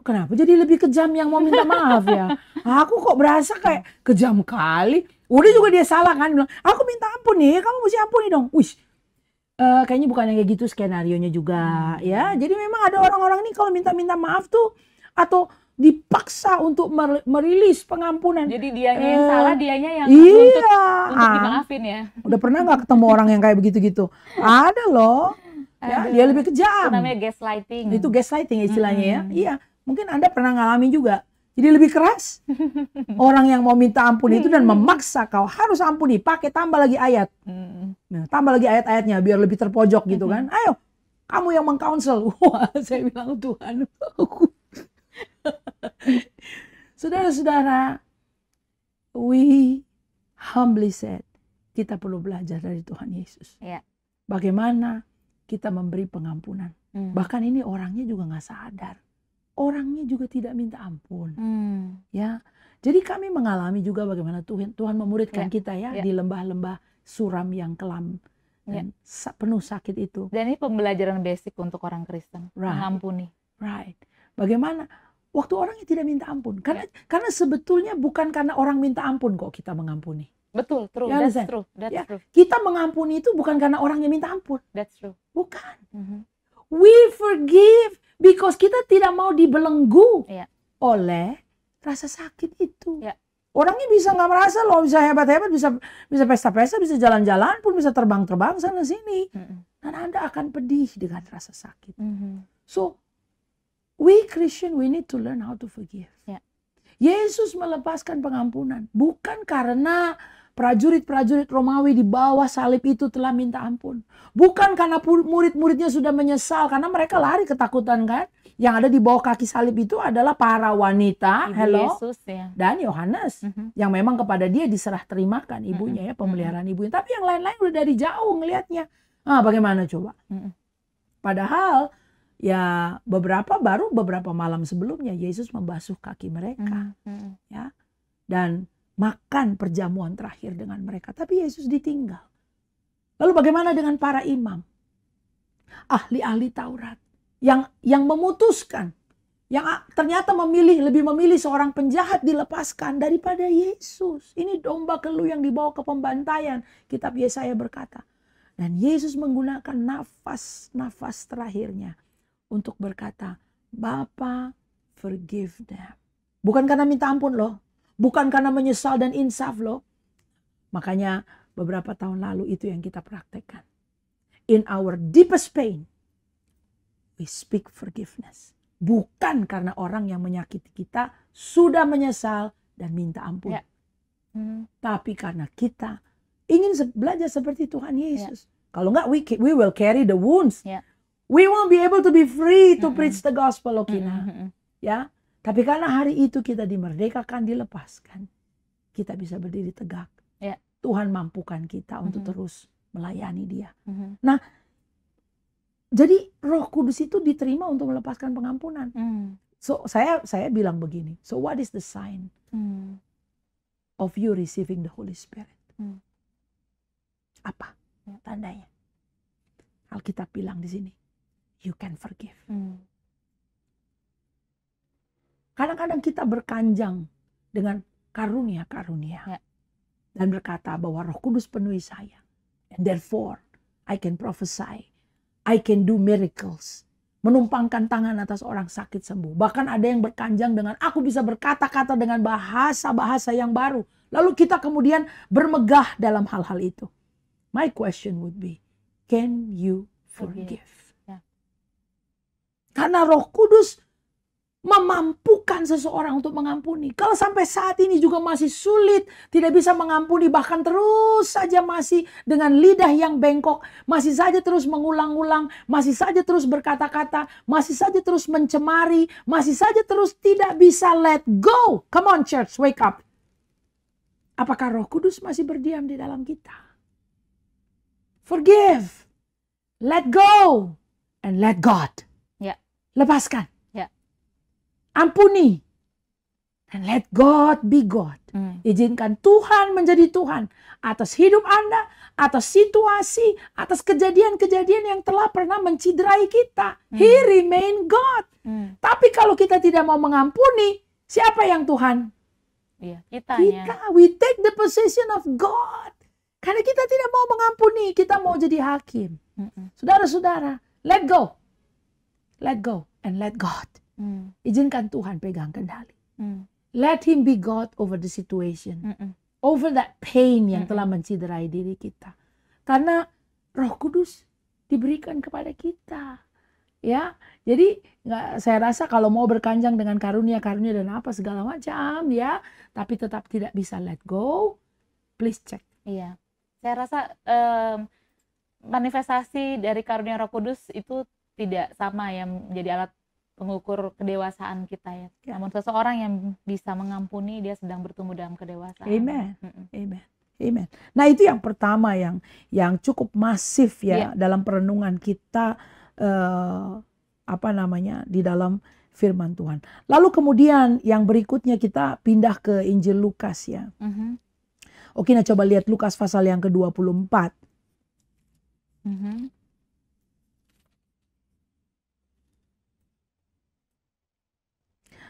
kenapa jadi lebih kejam yang mau minta maaf ya. aku kok berasa kayak kejam kali. Udah juga dia salah kan. Bilang, aku minta ampun nih. Ya kamu mesti ampuni dong. Wih uh, kayaknya bukan yang kayak gitu skenarionya juga hmm. ya. Jadi memang ada orang-orang ini kalau minta-minta maaf tuh atau dipaksa untuk merilis pengampunan. Jadi dia yang uh, salah, dia yang iya, untuk, untuk ah. dimaafin ya. Udah pernah nggak ketemu orang yang kayak begitu-gitu? Ada loh. Ya, Aduh. dia lebih kejam. Itu namanya gaslighting. Itu gaslighting istilahnya ya. hmm. ya. Iya, mungkin Anda pernah ngalami juga. Jadi lebih keras. Orang yang mau minta ampun itu dan hmm. memaksa kau harus ampuni, pakai tambah lagi ayat. Hmm. Nah, tambah lagi ayat-ayatnya biar lebih terpojok gitu hmm. kan. Ayo, kamu yang mengkonsel. Wah, saya bilang Tuhan. Saudara-saudara, we humbly said, kita perlu belajar dari Tuhan Yesus. Ya. Bagaimana kita memberi pengampunan. Bahkan ini orangnya juga gak sadar orangnya juga tidak minta ampun. Hmm. Ya. Jadi kami mengalami juga bagaimana Tuhan Tuhan memuridkan ya. kita ya, ya. di lembah-lembah suram yang kelam ya. dan ya. penuh sakit itu. Dan ini pembelajaran basic untuk orang Kristen, right. mengampuni. Right. Bagaimana waktu orangnya tidak minta ampun? Ya. Karena ya. karena sebetulnya bukan karena orang minta ampun kok kita mengampuni. Betul, true. Ya, That's true. That's ya. true. Kita mengampuni itu bukan karena orangnya minta ampun. That's true. Bukan. Mm -hmm. We forgive Because kita tidak mau dibelenggu ya. oleh rasa sakit itu. Ya. Orangnya bisa nggak merasa loh, bisa hebat-hebat, bisa bisa pesta-pesta, bisa jalan-jalan pun, bisa terbang-terbang sana sini. Mm Dan Anda akan pedih dengan rasa sakit. Mm-hmm. So, we Christian, we need to learn how to forgive. Ya. Yesus melepaskan pengampunan bukan karena prajurit-prajurit Romawi di bawah salib itu telah minta ampun. Bukan karena murid-muridnya sudah menyesal, karena mereka lari ketakutan kan. Yang ada di bawah kaki salib itu adalah para wanita, Ibu hello, Yesus, ya. dan Yohanes. Mm -hmm. Yang memang kepada dia diserah terimakan ibunya mm -hmm. ya, pemeliharaan mm -hmm. ibunya. Tapi yang lain-lain udah dari jauh ngelihatnya. Ah, bagaimana coba? Mm -hmm. Padahal ya beberapa baru beberapa malam sebelumnya Yesus membasuh kaki mereka mm -hmm. ya dan makan perjamuan terakhir dengan mereka. Tapi Yesus ditinggal. Lalu bagaimana dengan para imam? Ahli-ahli Taurat yang yang memutuskan yang ternyata memilih lebih memilih seorang penjahat dilepaskan daripada Yesus. Ini domba kelu yang dibawa ke pembantaian. Kitab Yesaya berkata. Dan Yesus menggunakan nafas-nafas terakhirnya untuk berkata, "Bapa, forgive them." Bukan karena minta ampun loh, Bukan karena menyesal dan insaf loh. Makanya beberapa tahun lalu itu yang kita praktekkan. In our deepest pain, we speak forgiveness. Bukan karena orang yang menyakiti kita sudah menyesal dan minta ampun. Yeah. Hmm. Tapi karena kita ingin belajar seperti Tuhan ya. Yesus. Yeah. Kalau enggak, we, we will carry the wounds. Yeah. We won't be able to be free to mm -hmm. preach the gospel, Okina. Mm -hmm. Ya, tapi karena hari itu kita dimerdekakan, dilepaskan, kita bisa berdiri tegak. Ya. Tuhan mampukan kita untuk mm -hmm. terus melayani Dia. Mm -hmm. Nah, jadi Roh Kudus itu diterima untuk melepaskan pengampunan. Mm. So saya saya bilang begini. So what is the sign mm. of you receiving the Holy Spirit? Mm. Apa ya. tandanya? Alkitab bilang di sini, you can forgive. Mm. Kadang-kadang kita berkanjang dengan karunia-karunia. Ya. Dan berkata bahwa roh kudus penuhi saya. And therefore, I can prophesy. I can do miracles. Menumpangkan tangan atas orang sakit sembuh. Bahkan ada yang berkanjang dengan, aku bisa berkata-kata dengan bahasa-bahasa yang baru. Lalu kita kemudian bermegah dalam hal-hal itu. My question would be, can you forgive? Ya. Karena roh kudus memampukan seseorang untuk mengampuni. Kalau sampai saat ini juga masih sulit, tidak bisa mengampuni, bahkan terus saja masih dengan lidah yang bengkok, masih saja terus mengulang-ulang, masih saja terus berkata-kata, masih saja terus mencemari, masih saja terus tidak bisa let go. Come on church, wake up. Apakah Roh Kudus masih berdiam di dalam kita? Forgive, let go, and let God. Ya. Lepaskan ampuni. And let God be God. Hmm. Izinkan Tuhan menjadi Tuhan atas hidup Anda, atas situasi, atas kejadian-kejadian yang telah pernah menciderai kita. Hmm. He remain God. Hmm. Tapi kalau kita tidak mau mengampuni, siapa yang Tuhan? Iya, kita. Kita. We take the position of God. Karena kita tidak mau mengampuni, kita mau jadi hakim. Hmm, hmm. Saudara-saudara, let go. Let go and let God. Mm. Izinkan Tuhan pegang kendali. Mm. Let him be God over the situation. Mm -mm. Over that pain yang mm -mm. telah hmm. menciderai diri kita. Karena Roh Kudus diberikan kepada kita. Ya. Jadi nggak saya rasa kalau mau berkanjang dengan karunia-karunia dan apa segala macam ya, tapi tetap tidak bisa let go, please check. Iya. Saya rasa um, manifestasi dari karunia Roh Kudus itu tidak sama yang menjadi alat pengukur kedewasaan kita ya. ya. Namun seseorang yang bisa mengampuni dia sedang bertumbuh dalam kedewasaan. Amen. Mm -mm. Amen. Amen. Nah, itu yang pertama yang yang cukup masif ya yeah. dalam perenungan kita uh, apa namanya di dalam firman Tuhan. Lalu kemudian yang berikutnya kita pindah ke Injil Lukas ya. Mm -hmm. Oke, nah coba lihat Lukas pasal yang ke-24. Mm -hmm.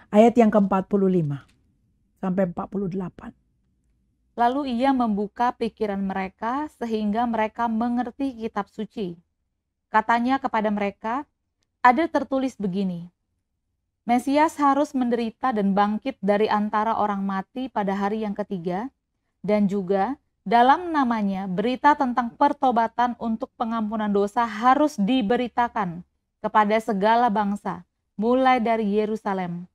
ayat yang ke-45 sampai 48. Lalu ia membuka pikiran mereka sehingga mereka mengerti kitab suci. Katanya kepada mereka, ada tertulis begini, Mesias harus menderita dan bangkit dari antara orang mati pada hari yang ketiga, dan juga dalam namanya berita tentang pertobatan untuk pengampunan dosa harus diberitakan kepada segala bangsa, mulai dari Yerusalem.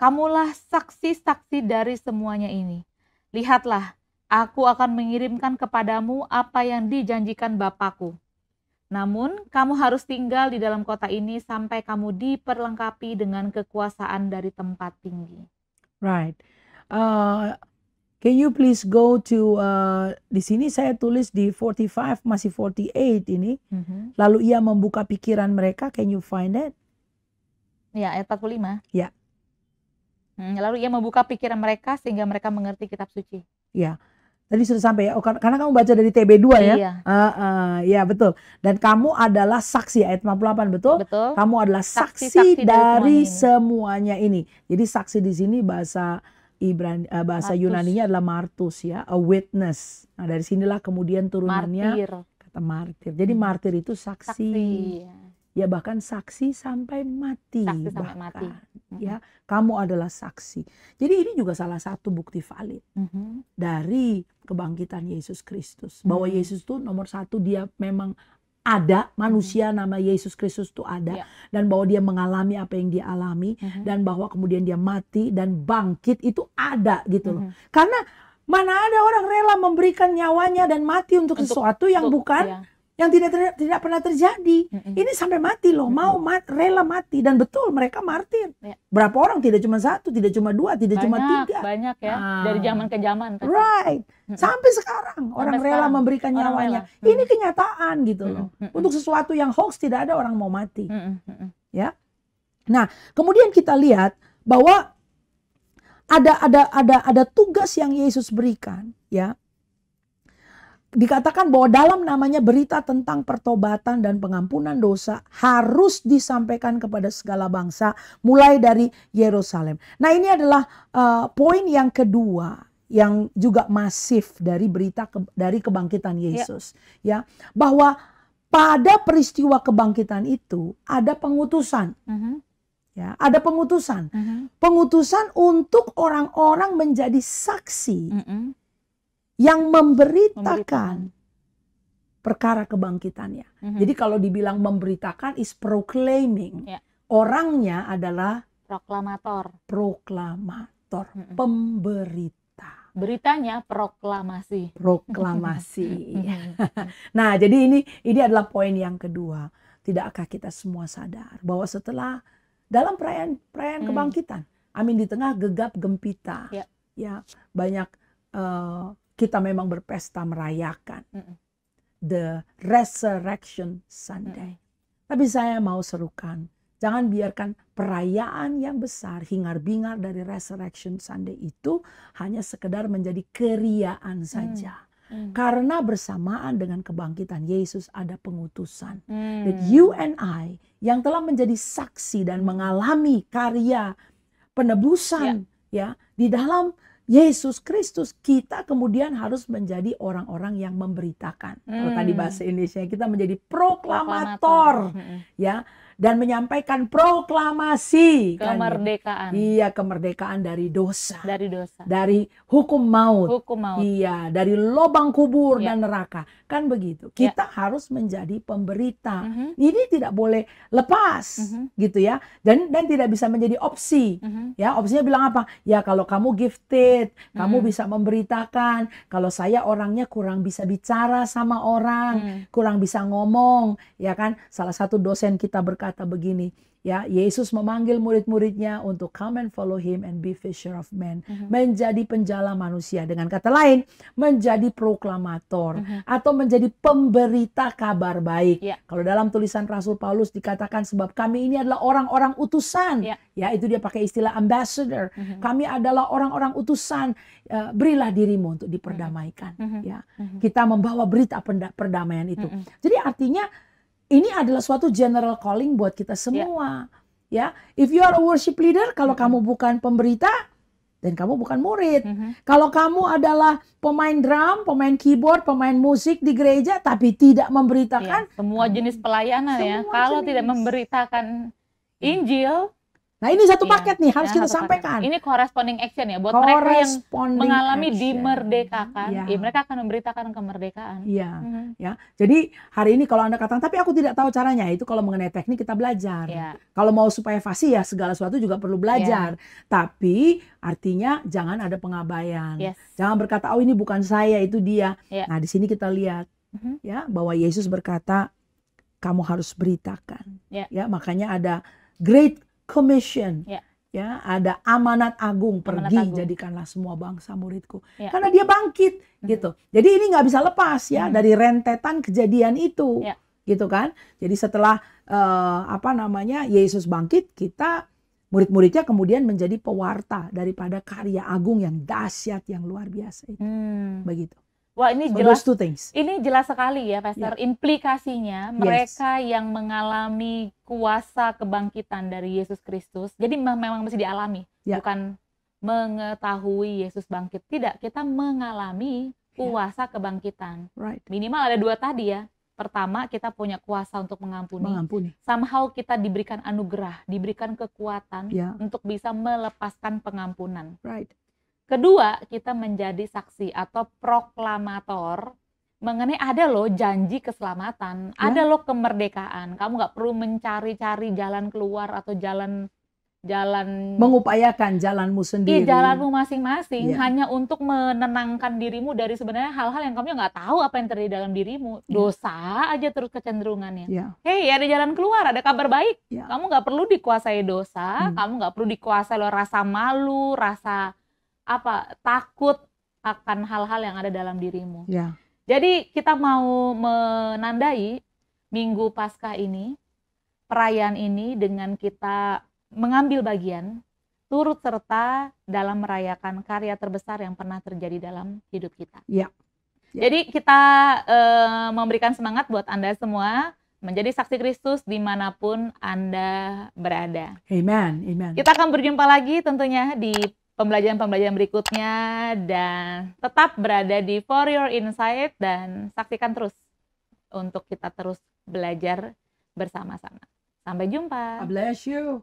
Kamulah saksi-saksi dari semuanya ini. Lihatlah, aku akan mengirimkan kepadamu apa yang dijanjikan Bapakku. Namun, kamu harus tinggal di dalam kota ini sampai kamu diperlengkapi dengan kekuasaan dari tempat tinggi. Right. Uh, can you please go to uh, di sini saya tulis di 45 masih 48 ini. Mm -hmm. Lalu ia membuka pikiran mereka. Can you find it? Ya, ayat 45. Ya. Yeah. Hmm, lalu ia membuka pikiran mereka sehingga mereka mengerti kitab suci. Iya. Tadi sudah sampai ya, oh, karena kamu baca dari TB2 ya. Iya. Uh, uh, ya betul. Dan kamu adalah saksi ayat 58 betul? Betul. Kamu adalah saksi, saksi, -saksi dari, dari semuanya ini. semuanya ini. Jadi saksi di sini bahasa Ibrani uh, bahasa Martus. Yunaninya adalah martus ya, a witness. Nah, dari sinilah kemudian turunannya martir. kata martir. Jadi hmm. martir itu saksi. saksi iya ya bahkan saksi sampai mati saksi sampai bahkan mati. ya mm-hmm. kamu adalah saksi jadi ini juga salah satu bukti valid mm-hmm. dari kebangkitan Yesus Kristus bahwa mm-hmm. Yesus itu nomor satu dia memang ada mm-hmm. manusia nama Yesus Kristus itu ada yeah. dan bahwa dia mengalami apa yang dia alami mm-hmm. dan bahwa kemudian dia mati dan bangkit itu ada gitu loh mm-hmm. karena mana ada orang rela memberikan nyawanya dan mati untuk, untuk sesuatu yang untuk, bukan ya yang tidak ter, tidak pernah terjadi. Mm-hmm. Ini sampai mati loh, mm-hmm. mau mat, rela mati dan betul mereka martir. Yeah. Berapa orang tidak cuma satu, tidak cuma dua, tidak banyak, cuma tiga. Banyak ya, ah. dari zaman ke zaman. Tetap. Right. Sampai sekarang sampai orang sekarang, rela memberikan orang nyawanya. Ini kenyataan gitu loh. Mm-hmm. Untuk sesuatu yang hoax tidak ada orang mau mati. Mm-hmm. Ya. Nah, kemudian kita lihat bahwa ada ada ada ada tugas yang Yesus berikan ya dikatakan bahwa dalam namanya berita tentang pertobatan dan pengampunan dosa harus disampaikan kepada segala bangsa mulai dari Yerusalem. Nah, ini adalah uh, poin yang kedua yang juga masif dari berita ke, dari kebangkitan ya. Yesus ya, ya bahwa pada peristiwa kebangkitan itu ada pengutusan. Uh mm-hmm. -huh. Ya, ada pengutusan. Uh mm-hmm. -huh. Pengutusan untuk orang-orang menjadi saksi uh -uh yang memberitakan perkara kebangkitannya. Mm -hmm. Jadi kalau dibilang memberitakan is proclaiming. Yeah. Orangnya adalah proklamator. Proklamator, mm -hmm. pemberita. Beritanya proklamasi. Proklamasi. Mm-hmm. Ya. nah, jadi ini ini adalah poin yang kedua. Tidakkah kita semua sadar bahwa setelah dalam perayaan perayaan mm. kebangkitan, amin di tengah gegap gempita, yeah. ya banyak uh, kita memang berpesta merayakan the resurrection Sunday. Tapi saya mau serukan, jangan biarkan perayaan yang besar hingar-bingar dari resurrection Sunday itu hanya sekedar menjadi keriaan mm. saja. Mm. Karena bersamaan dengan kebangkitan Yesus ada pengutusan. Hmm. That you and I yang telah menjadi saksi dan mengalami karya penebusan yeah. ya di dalam Yesus Kristus, kita kemudian harus menjadi orang-orang yang memberitakan. Hmm. Kalau tadi hmm. bahasa Indonesia kita menjadi proklamator, proklamator. ya dan menyampaikan proklamasi kan ya? kemerdekaan. Kan? Iya, kemerdekaan dari dosa. Dari dosa. Dari hukum maut. Hukum maut. Iya, dari lubang kubur ya. dan neraka. Kan begitu. Kita ya. harus menjadi pemberita. Mm -hmm. Ini tidak boleh lepas mm -hmm. gitu ya. Dan dan tidak bisa menjadi opsi. Mm -hmm. Ya, opsinya bilang apa? Ya kalau kamu gifted, mm -hmm. kamu mhm. bisa memberitakan. Kalau saya orangnya kurang bisa bicara sama orang, mm -hmm. kurang bisa ngomong, ya kan? Salah satu dosen kita berkata berkata begini, ya Yesus memanggil murid-muridnya untuk come and follow him and be fisher of men, uh-huh. menjadi penjala manusia. Dengan kata lain, menjadi proklamator uh-huh. atau menjadi pemberita kabar baik. Yeah. Kalau dalam tulisan Rasul Paulus dikatakan sebab kami ini adalah orang-orang utusan. Yeah. Ya, itu dia pakai istilah ambassador. Uh-huh. Kami adalah orang-orang utusan. Ya, berilah dirimu untuk diperdamaikan, uh-huh. ya. Uh-huh. Kita membawa berita perdamaian itu. Uh-huh. Jadi artinya ini adalah suatu general calling buat kita ya. semua. Yeah. Ya, if you are a worship leader, kalau mm -hmm. kamu bukan pemberita dan kamu bukan murid. Mm -hmm. Kalau kamu adalah pemain drum, pemain keyboard, pemain musik di gereja tapi tidak memberitakan yeah. semua jenis pelayanan ya. semua ya. Jenis. Kalau tidak memberitakan ya. Injil, Nah ini satu iya. paket nih harus iya, kita sampaikan. Paket. Ini corresponding action ya buat mereka yang mengalami action. dimerdekakan, ya. Ya, mereka akan memberitakan kemerdekaan. Iya, hmm. ya. Jadi hari ini kalau anda katakan, tapi aku tidak tahu caranya itu kalau mengenai teknik kita belajar. Iya. Kalau mau supaya fasih ya segala sesuatu juga perlu belajar. Tapi artinya jangan ada pengabaian, yes. jangan berkata oh ini bukan saya itu dia. Nah di sini kita lihat mm -hmm. ya bahwa Yesus berkata kamu harus beritakan. ya makanya ada great commission. Yeah. Ya, ada amanat agung amanat pergi agung. jadikanlah semua bangsa muridku. Ya. Karena dia bangkit hmm. gitu. Jadi ini nggak bisa lepas ya hmm. dari rentetan kejadian itu. Ya. Gitu kan? Jadi setelah uh, apa namanya? Yesus bangkit, kita murid-muridnya kemudian menjadi pewarta daripada karya agung yang dahsyat yang luar biasa itu. Hmm. Begitu. Wah ini jelas two things. ini jelas sekali ya Pastor yeah. implikasinya mereka yes. yang mengalami kuasa kebangkitan dari Yesus Kristus jadi memang mesti dialami yeah. bukan mengetahui Yesus bangkit tidak kita mengalami kuasa yeah. kebangkitan right. minimal ada dua tadi ya pertama kita punya kuasa untuk mengampuni, mengampuni. somehow kita diberikan anugerah diberikan kekuatan yeah. untuk bisa melepaskan pengampunan right Kedua, kita menjadi saksi atau proklamator mengenai ada loh janji keselamatan, ya. ada loh kemerdekaan. Kamu nggak perlu mencari-cari jalan keluar atau jalan jalan mengupayakan jalanmu sendiri. Iya, jalanmu masing-masing ya. hanya untuk menenangkan dirimu dari sebenarnya hal-hal yang kamu ya nggak tahu apa yang terjadi dalam dirimu. Iya. Dosa aja terus kecenderungannya. Ya. Hei, ada jalan keluar, ada kabar baik. Ya. Kamu nggak perlu dikuasai dosa, hmm. kamu nggak perlu dikuasai lo rasa malu, rasa apa takut akan hal-hal yang ada dalam dirimu. Ya. Jadi kita mau menandai Minggu Paskah ini, perayaan ini dengan kita mengambil bagian turut serta dalam merayakan karya terbesar yang pernah terjadi dalam hidup kita. Ya. ya. Jadi kita e, memberikan semangat buat Anda semua menjadi saksi Kristus dimanapun Anda berada. Amen, amen. Kita akan berjumpa lagi tentunya di pembelajaran-pembelajaran berikutnya dan tetap berada di For Your Insight dan saksikan terus untuk kita terus belajar bersama-sama. Sampai jumpa. I bless you.